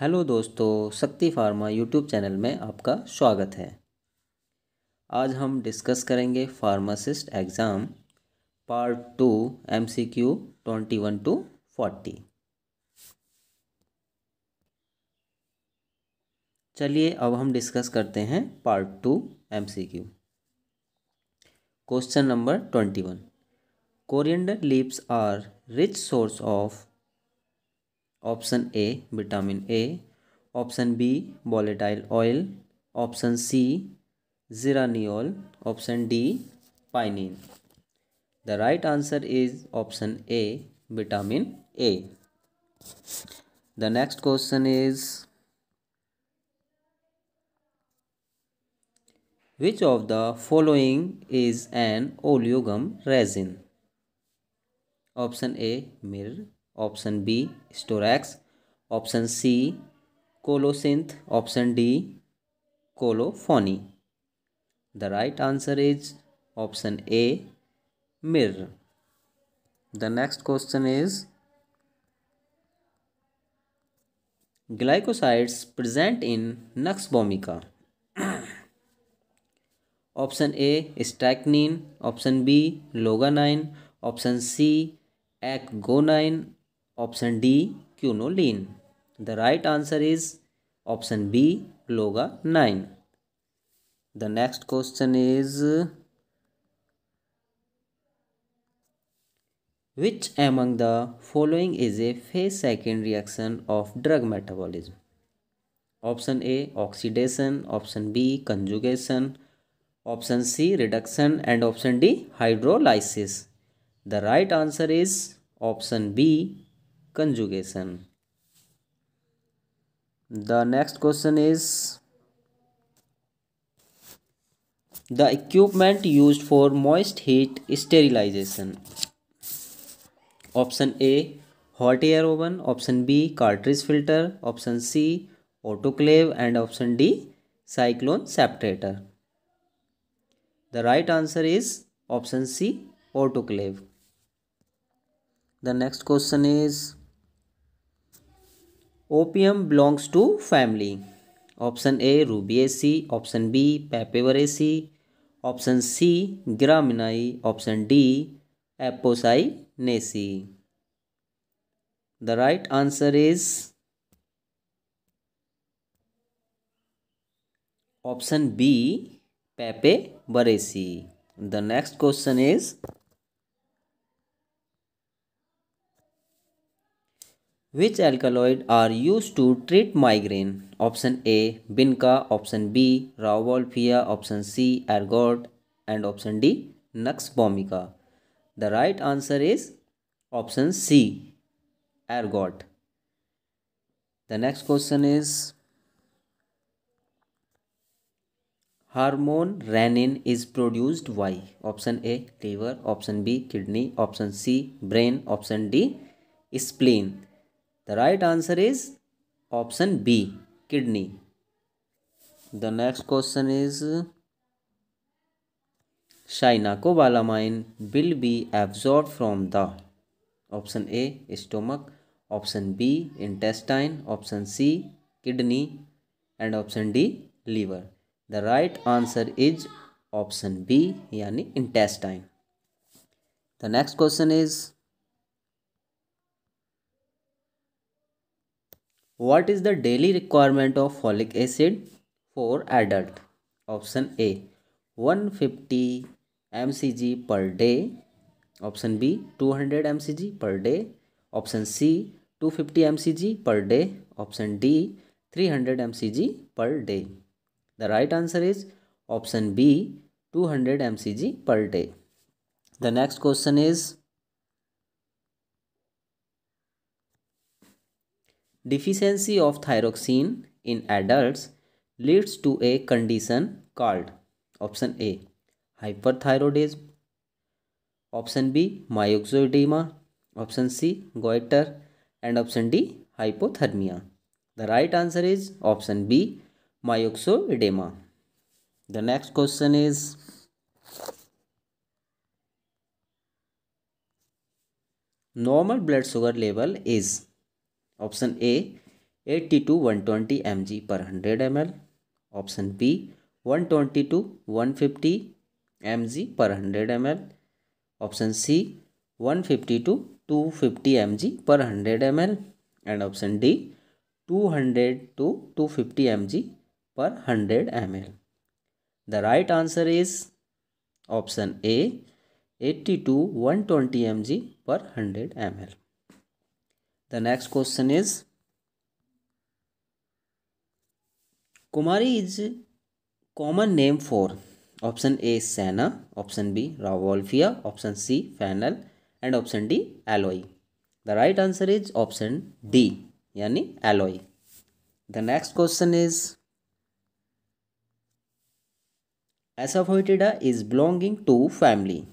Hello दोस्तों शक्ति pharma YouTube channel में आपका स्वागत है आज हम डिस्कस करेंगे pharmacist exam part two MCQ twenty one to forty चलिए अब हम डिस्कस करते हैं part two MCQ question number twenty one coriander leaves are rich source of option A vitamin A option B volatile oil option C xeraniol option D pinene the right answer is option A vitamin A the next question is Which of the following is an oleogum resin? Option A Mir option B storax option C colocynth option D colophony the right answer is option A myrrh the next question is glycosides present in nux vomica option A strychnine option B loganin option C ecgonine option D lean. the right answer is option B Loga 9 the next question is which among the following is a phase second reaction of drug metabolism option a oxidation option b conjugation option c reduction and option d hydrolysis the right answer is option b conjugation the next question is the equipment used for moist heat sterilization option a hot air oven option b cartridge filter option c autoclave and option d cyclone separator the right answer is option c autoclave the next question is opium belongs to family option A Rubiaceae option B Papaveraceae option C Gramineae option D Apocynaceae the right answer is option B Papaveraceae the next question is Which alkaloid are used to treat migraine? Option A. Binca. Option B. Rauvolfia. Option C. Ergot. And option D. Nux vomica. The right answer is option C. Ergot. The next question is Hormone renin is produced by option A liver, option B kidney, option C brain, option D spleen the right answer is option B kidney the next question is cyanocobalamin will be absorb from the option A stomach option B intestine option C kidney and option D liver the right answer is option B यानी intestine the next question is What is the daily requirement of folic acid for adult? Option A 150 mcg per day. Option B 200 mcg per day. Option C 250 mcg per day. Option D 300 mcg per day. The right answer is option B 200 mcg per day. The next question is Deficiency of thyroxine in adults leads to a condition called option A hyperthyroidism, option B myxoedema, option C goiter and option D hypothermia. The right answer is option B myxoedema. The next question is normal blood sugar level is option A eighty to one twenty m g per hundred m l option B one twenty to one fifty m g per hundred m l option C one fifty to two fifty m g per hundred m l and option D two hundred to two fifty m g per hundred m l the right answer is option A eighty to one twenty m g per hundred m l The next question is Kumari is common name for option A Senna, option B Ravolfia, option C Fennel and option D alloy. The right answer is option D yani alloy. The next question is Asafoetida is belonging to family.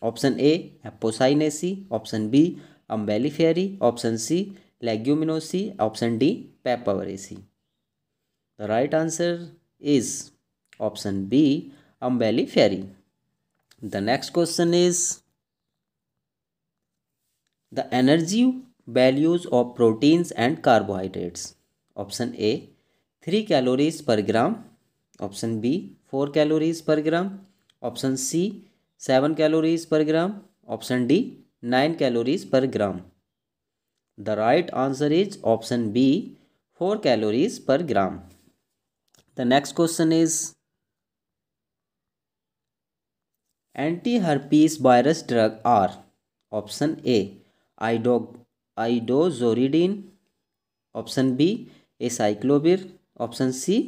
Option A Apocynaceae, option B Umbelliferae option C Leguminosae option D Papaveraceae the right answer is option B Umbelliferae the next question is the energy values of proteins and carbohydrates option A three calories per gram option B four calories per gram option C seven calories per gram option D nine calories per gram the right answer is option B four calories per gram the next question is anti herpes virus drug are option A ido idoxuridine option B acyclovir option C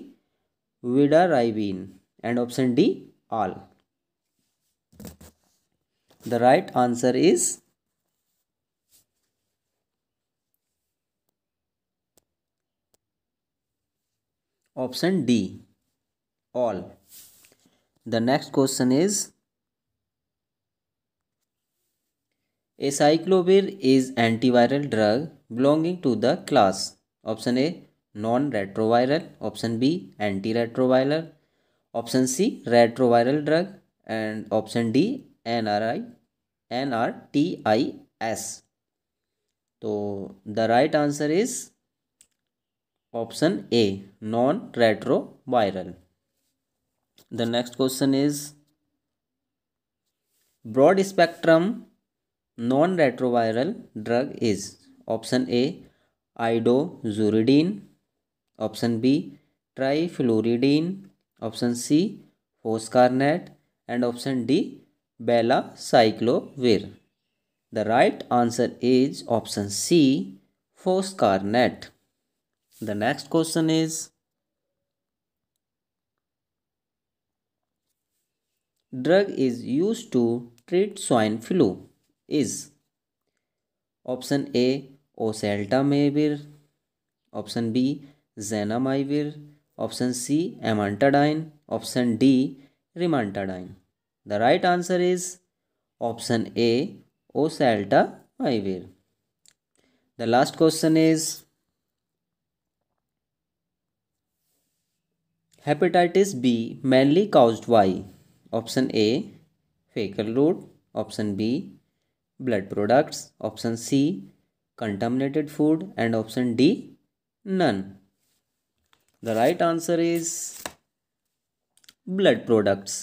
vidarabine and option D all the right answer is option D all the next question is acyclovir is antiviral drug belonging to the class option A non retroviral option B anti retroviral option C retroviral drug and option D N R I N R T I S तो the right answer is Option A non-retroviral. The next question is broad spectrum non-retroviral drug is option A idoxuridine. option B trifluoridine option C foscarnet and option D cyclovir. The right answer is option C foscarnet. The next question is drug is used to treat swine flu is option A oseltamivir option B zanamivir option C amantadine option D rimantadine the right answer is option A oseltamivir the last question is hepatitis B mainly caused by option A fecal load option B blood products option C contaminated food and option D none the right answer is blood products